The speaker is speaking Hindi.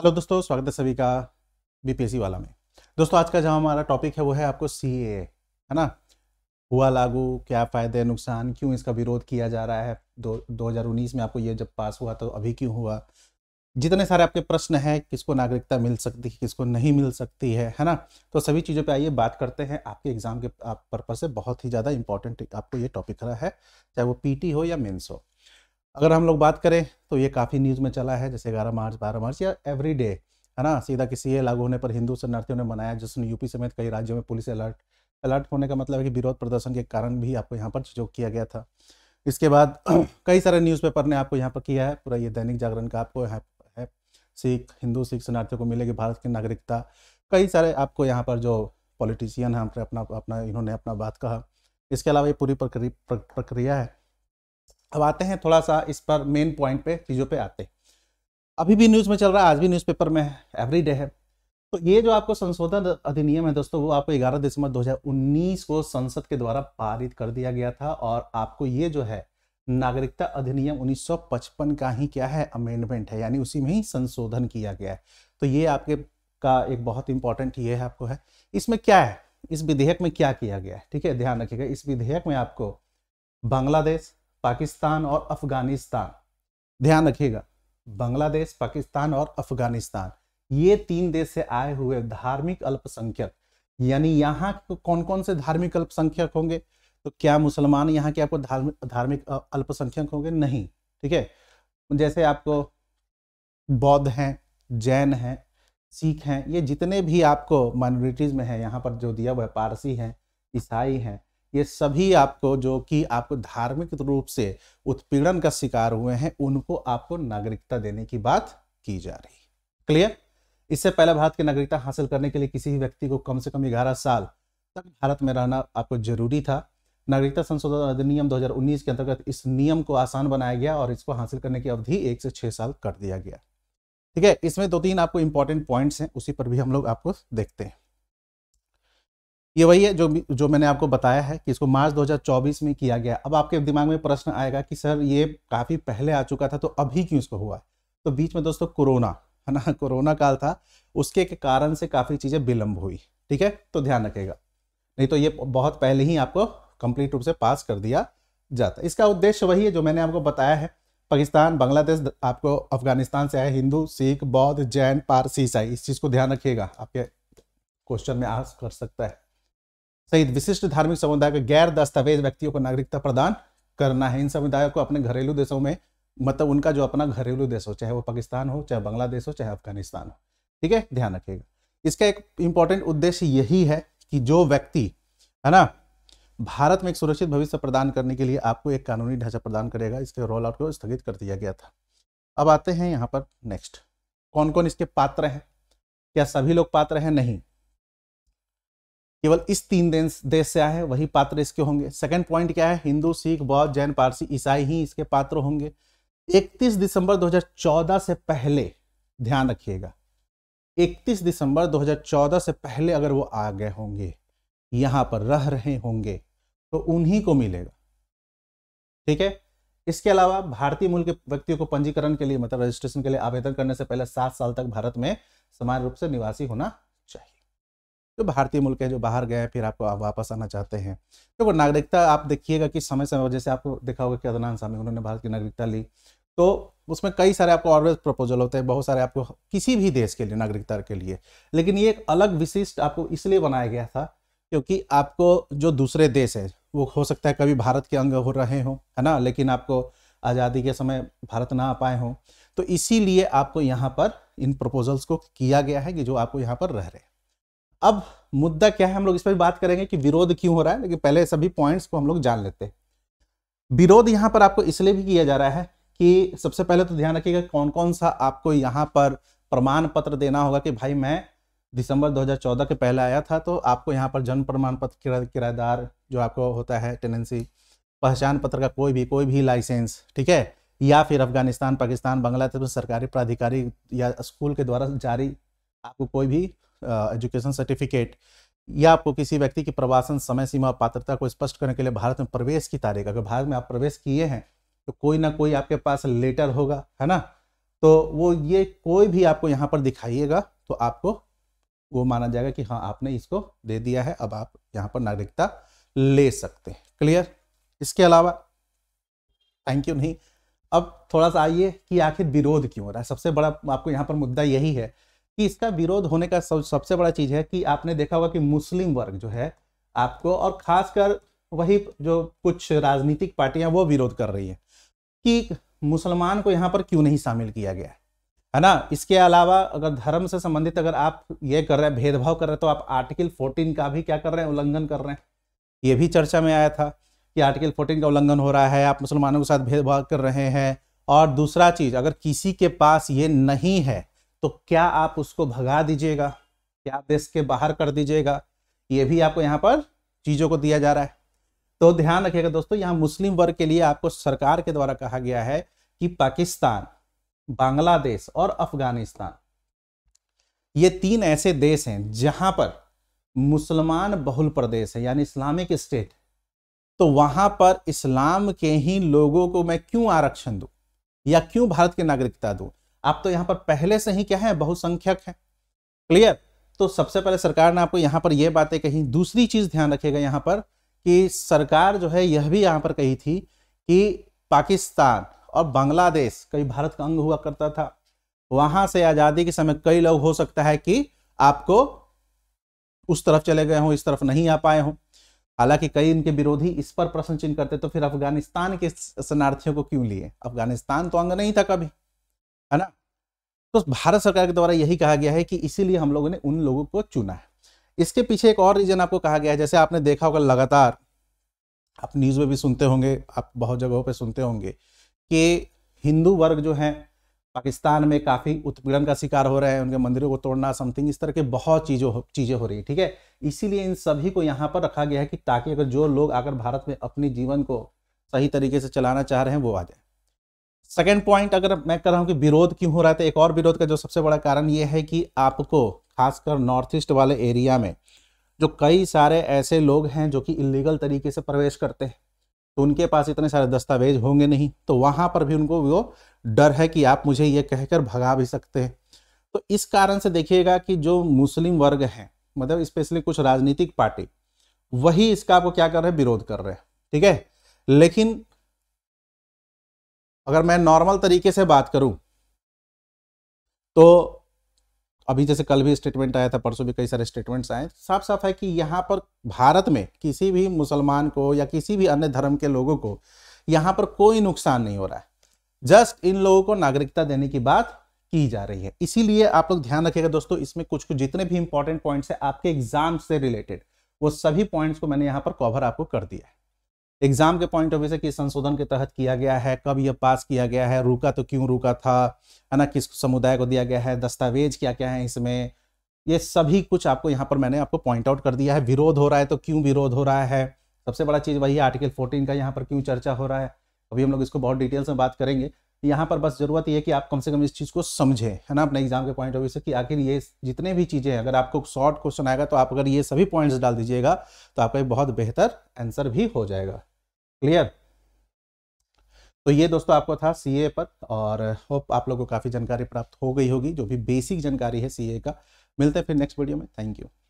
हेलो दोस्तों स्वागत है सभी का बीपीएससी वाला में दोस्तों आज का जो हमारा टॉपिक है वो है आपको सी है ना हुआ लागू क्या फ़ायदे नुकसान क्यों इसका विरोध किया जा रहा है दो उन्नीस में आपको ये जब पास हुआ तो अभी क्यों हुआ जितने सारे आपके प्रश्न हैं किसको नागरिकता मिल सकती है किसको नहीं मिल सकती है है ना तो सभी चीज़ों पे आइए बात करते हैं आपके एग्जाम के आप पर्पज से बहुत ही ज़्यादा इंपॉर्टेंट आपको ये टॉपिक रहा है चाहे वो पीटी हो या मेंस हो अगर हम लोग बात करें तो ये काफ़ी न्यूज़ में चला है जैसे ग्यारह मार्च बारह मार्च या एवरी डे है ना सीधा किसी ए लागू होने पर हिंदू शरणार्थियों ने मनाया जिसने यूपी समेत कई राज्यों में पुलिस अलर्ट अलर्ट होने का मतलब है कि विरोध प्रदर्शन के कारण भी आपको यहाँ पर जो किया गया था इसके बाद कई सारे न्यूज़पेपर ने आपको यहाँ पर किया है पूरा ये दैनिक जागरण का आपको है, है सिख हिंदू सिख शरणार्थियों को मिलेगी भारत की नागरिकता कई सारे आपको यहाँ पर जो पॉलिटिशियन हैं अपना अपना इन्होंने अपना बात कहा इसके अलावा ये पूरी प्रक्रिया है अब आते हैं थोड़ा सा इस पर मेन पॉइंट पे चीज़ों पे आते हैं अभी भी न्यूज़ में चल रहा है आज भी न्यूज़पेपर में एवरी डे है तो ये जो आपको संशोधन अधिनियम है दोस्तों वो आपको 11 दिसंबर 2019 को संसद के द्वारा पारित कर दिया गया था और आपको ये जो है नागरिकता अधिनियम 1955 का ही क्या है अमेंडमेंट है यानी उसी में ही संशोधन किया गया है तो ये आपके का एक बहुत इंपॉर्टेंट ये है आपको है इसमें क्या है इस विधेयक में क्या किया गया है ठीक है ध्यान रखिएगा इस विधेयक में आपको बांग्लादेश पाकिस्तान और अफगानिस्तान ध्यान रखिएगा बांग्लादेश पाकिस्तान और अफगानिस्तान ये तीन देश से आए हुए धार्मिक अल्पसंख्यक यानी यहाँ कौन कौन से धार्मिक अल्पसंख्यक होंगे तो क्या मुसलमान यहाँ के आपको धार्मिक धार्मिक अल्पसंख्यक होंगे नहीं ठीक है जैसे आपको बौद्ध हैं जैन हैं सिख हैं ये जितने भी आपको माइनॉरिटीज़ में हैं यहाँ पर जो दिया हुआ है पारसी हैं ईसाई हैं ये सभी आपको जो कि आपको धार्मिक रूप से उत्पीड़न का शिकार हुए हैं उनको आपको नागरिकता देने की बात की जा रही क्लियर इससे पहले भारत की नागरिकता हासिल करने के लिए किसी भी व्यक्ति को कम से कम ग्यारह साल तक भारत में रहना आपको जरूरी था नागरिकता संशोधन अधिनियम 2019 के अंतर्गत इस नियम को आसान बनाया गया और इसको हासिल करने की अवधि एक से छह साल कर दिया गया ठीक है इसमें दो तीन आपको इंपॉर्टेंट पॉइंट्स हैं उसी पर भी हम लोग आपको देखते हैं ये वही है जो जो मैंने आपको बताया है कि इसको मार्च 2024 में किया गया अब आपके दिमाग में प्रश्न आएगा कि सर ये काफ़ी पहले आ चुका था तो अभी क्यों इसको हुआ है तो बीच में दोस्तों कोरोना है ना कोरोना काल था उसके कारण से काफ़ी चीज़ें विलंब हुई ठीक है तो ध्यान रखेगा नहीं तो ये बहुत पहले ही आपको कंप्लीट रूप से पास कर दिया जाता इसका उद्देश्य वही है जो मैंने आपको बताया है पाकिस्तान बांग्लादेश आपको अफगानिस्तान से आए हिंदू सिख बौद्ध जैन पारसी ईसाई इस चीज़ को ध्यान रखिएगा आपके क्वेश्चन में आस्क कर सकता है सहित विशिष्ट धार्मिक समुदाय के गैर दस्तावेज व्यक्तियों को नागरिकता प्रदान करना है इन समुदायों को अपने घरेलू देशों में मतलब उनका जो अपना घरेलू देश हो चाहे वो पाकिस्तान हो चाहे बांग्लादेश हो चाहे अफगानिस्तान हो ठीक है ध्यान रखिएगा इसका एक इंपॉर्टेंट उद्देश्य यही है कि जो व्यक्ति है ना भारत में एक सुरक्षित भविष्य प्रदान करने के लिए आपको एक कानूनी ढांचा प्रदान करेगा इसके रोल आउट को स्थगित कर दिया गया था अब आते हैं यहाँ पर नेक्स्ट कौन कौन इसके पात्र हैं क्या सभी लोग पात्र हैं नहीं केवल इस तीन देश देश से आए हैं वही पात्र इसके होंगे सेकंड पॉइंट क्या है हिंदू सिख बौद्ध जैन पारसी ईसाई ही इसके पात्र होंगे 31 दिसंबर 2014 से पहले ध्यान रखिएगा 31 दिसंबर 2014 से पहले अगर वो आ गए होंगे यहां पर रह रहे होंगे तो उन्हीं को मिलेगा ठीक है इसके अलावा भारतीय मूल के व्यक्तियों को पंजीकरण के लिए मतलब रजिस्ट्रेशन के लिए आवेदन करने से पहले सात साल तक भारत में समान रूप से निवासी होना जो भारतीय मुल्क है जो बाहर गए हैं फिर आपको आप वापस आना चाहते हैं देखो तो नागरिकता आप देखिएगा कि समय समय जैसे आपको देखा होगा कि अदनान सामी उन्होंने भारत की नागरिकता ली तो उसमें कई सारे आपको ऑलवेज प्रपोजल होते हैं बहुत सारे आपको किसी भी देश के लिए नागरिकता के लिए लेकिन ये एक अलग विशिष्ट आपको इसलिए बनाया गया था क्योंकि आपको जो दूसरे देश है वो हो सकता है कभी भारत के अंग हो रहे हों है ना लेकिन आपको आज़ादी के समय भारत ना आ पाए हों तो इसीलिए आपको यहाँ पर इन प्रपोजल्स को किया गया है कि जो आपको यहाँ पर रह रहे हैं अब मुद्दा क्या है हम लोग इस पर भी बात करेंगे कि विरोध क्यों हो रहा है लेकिन पहले सभी पॉइंट्स को हम लोग जान लेते हैं विरोध यहाँ पर आपको इसलिए भी किया जा रहा है कि सबसे पहले तो ध्यान रखिएगा कौन कौन सा आपको यहाँ पर प्रमाण पत्र देना होगा कि भाई मैं दिसंबर 2014 के पहले आया था तो आपको यहाँ पर जन्म प्रमाण पत्र किरा, किराएदार जो आपको होता है टेनेंसी पहचान पत्र का कोई भी कोई भी लाइसेंस ठीक है या फिर अफगानिस्तान पाकिस्तान बांग्लादेश में सरकारी प्राधिकारी या स्कूल के द्वारा जारी आपको कोई भी एजुकेशन सर्टिफिकेट या आपको किसी व्यक्ति की प्रवासन समय सीमा पात्रता को स्पष्ट करने के लिए भारत में प्रवेश की तारीख अगर भारत में आप प्रवेश किए हैं तो कोई ना कोई आपके पास लेटर होगा है ना तो वो ये कोई भी आपको यहाँ पर दिखाइएगा तो आपको वो माना जाएगा कि हाँ आपने इसको दे दिया है अब आप यहाँ पर नागरिकता ले सकते हैं क्लियर इसके अलावा थैंक यू नहीं अब थोड़ा सा आइए कि आखिर विरोध क्यों हो रहा है सबसे बड़ा आपको यहाँ पर मुद्दा यही है कि इसका विरोध होने का सब सबसे बड़ा चीज़ है कि आपने देखा होगा कि मुस्लिम वर्ग जो है आपको और खासकर वही जो कुछ राजनीतिक पार्टियां वो विरोध कर रही हैं कि मुसलमान को यहाँ पर क्यों नहीं शामिल किया गया है ना इसके अलावा अगर धर्म से संबंधित अगर आप ये कर रहे हैं भेदभाव कर रहे हैं तो आप आर्टिकल 14 का भी क्या कर रहे हैं उल्लंघन कर रहे हैं ये भी चर्चा में आया था कि आर्टिकल 14 का उल्लंघन हो रहा है आप मुसलमानों के साथ भेदभाव कर रहे हैं और दूसरा चीज़ अगर किसी के पास ये नहीं है तो क्या आप उसको भगा दीजिएगा क्या देश के बाहर कर दीजिएगा ये भी आपको यहाँ पर चीज़ों को दिया जा रहा है तो ध्यान रखिएगा दोस्तों यहाँ मुस्लिम वर्ग के लिए आपको सरकार के द्वारा कहा गया है कि पाकिस्तान बांग्लादेश और अफगानिस्तान ये तीन ऐसे देश हैं जहां पर मुसलमान बहुल प्रदेश है यानी इस्लामिक स्टेट तो वहां पर इस्लाम के ही लोगों को मैं क्यों आरक्षण दूं या क्यों भारत की नागरिकता दूं आप तो यहाँ पर पहले से ही क्या है बहुसंख्यक है क्लियर तो सबसे पहले सरकार ने आपको यहाँ पर यह बातें कही दूसरी चीज ध्यान रखेगा यहाँ पर कि सरकार जो है यह भी यहाँ पर कही थी कि पाकिस्तान और बांग्लादेश कभी भारत का अंग हुआ करता था वहां से आजादी के समय कई लोग हो सकता है कि आपको उस तरफ चले गए हों इस तरफ नहीं आ पाए हों हालांकि कई इनके विरोधी इस पर प्रश्न चिन्ह करते तो फिर अफगानिस्तान के शरणार्थियों को क्यों लिए अफगानिस्तान तो अंग नहीं था कभी है ना तो भारत सरकार के द्वारा यही कहा गया है कि इसीलिए हम लोगों ने उन लोगों को चुना है इसके पीछे एक और रीजन आपको कहा गया है जैसे आपने देखा होगा लगातार आप न्यूज़ में भी सुनते होंगे आप बहुत जगहों पर सुनते होंगे कि हिंदू वर्ग जो हैं पाकिस्तान में काफ़ी उत्पीड़न का शिकार हो रहे हैं उनके मंदिरों को तोड़ना समथिंग इस तरह के बहुत चीज़ों चीज़ें हो रही है ठीक है इसीलिए इन सभी को यहाँ पर रखा गया है कि ताकि अगर जो लोग आकर भारत में अपने जीवन को सही तरीके से चलाना चाह रहे हैं वो आ जाए सेकेंड पॉइंट अगर मैं कर रहा हूँ कि विरोध क्यों हो रहा था तो एक और विरोध का जो सबसे बड़ा कारण ये है कि आपको खासकर नॉर्थ ईस्ट वाले एरिया में जो कई सारे ऐसे लोग हैं जो कि इलीगल तरीके से प्रवेश करते हैं तो उनके पास इतने सारे दस्तावेज होंगे नहीं तो वहाँ पर भी उनको वो डर है कि आप मुझे ये कहकर भगा भी सकते हैं तो इस कारण से देखिएगा कि जो मुस्लिम वर्ग हैं मतलब स्पेशली कुछ राजनीतिक पार्टी वही इसका आपको क्या कर रहे हैं विरोध कर रहे हैं ठीक है लेकिन अगर मैं नॉर्मल तरीके से बात करूं तो अभी जैसे कल भी स्टेटमेंट आया था परसों भी कई सारे स्टेटमेंट्स आए साफ साफ है कि यहाँ पर भारत में किसी भी मुसलमान को या किसी भी अन्य धर्म के लोगों को यहाँ पर कोई नुकसान नहीं हो रहा है जस्ट इन लोगों को नागरिकता देने की बात की जा रही है इसीलिए आप लोग ध्यान रखिएगा दोस्तों इसमें कुछ कुछ जितने भी इंपॉर्टेंट पॉइंट्स है आपके एग्जाम से रिलेटेड वो सभी पॉइंट्स को मैंने यहाँ पर कवर आपको कर दिया है एग्जाम के पॉइंट ऑफ व्यू से किस संशोधन के तहत किया गया है कब यह पास किया गया है रुका तो क्यों रुका था है ना किस समुदाय को दिया गया है दस्तावेज क्या क्या है इसमें ये सभी कुछ आपको यहाँ पर मैंने आपको पॉइंट आउट कर दिया है विरोध हो रहा है तो क्यों विरोध हो रहा है सबसे बड़ा चीज़ वही है आर्टिकल फोर्टीन का यहाँ पर क्यों चर्चा हो रहा है अभी हम लोग इसको बहुत डिटेल्स में बात करेंगे तो यहाँ पर बस ज़रूरत यह कि आप कम से कम इस चीज़ को समझें है ना अपने एग्जाम के पॉइंट ऑफ व्यू से कि आखिर ये जितने भी चीज़ें हैं अगर आपको शॉर्ट क्वेश्चन आएगा तो आप अगर ये सभी पॉइंट्स डाल दीजिएगा तो आपका एक बहुत बेहतर आंसर भी हो जाएगा क्लियर तो ये दोस्तों आपको था सीए पर और होप आप लोग को काफ़ी जानकारी प्राप्त हो गई होगी जो भी बेसिक जानकारी है सीए का मिलते हैं फिर नेक्स्ट वीडियो में थैंक यू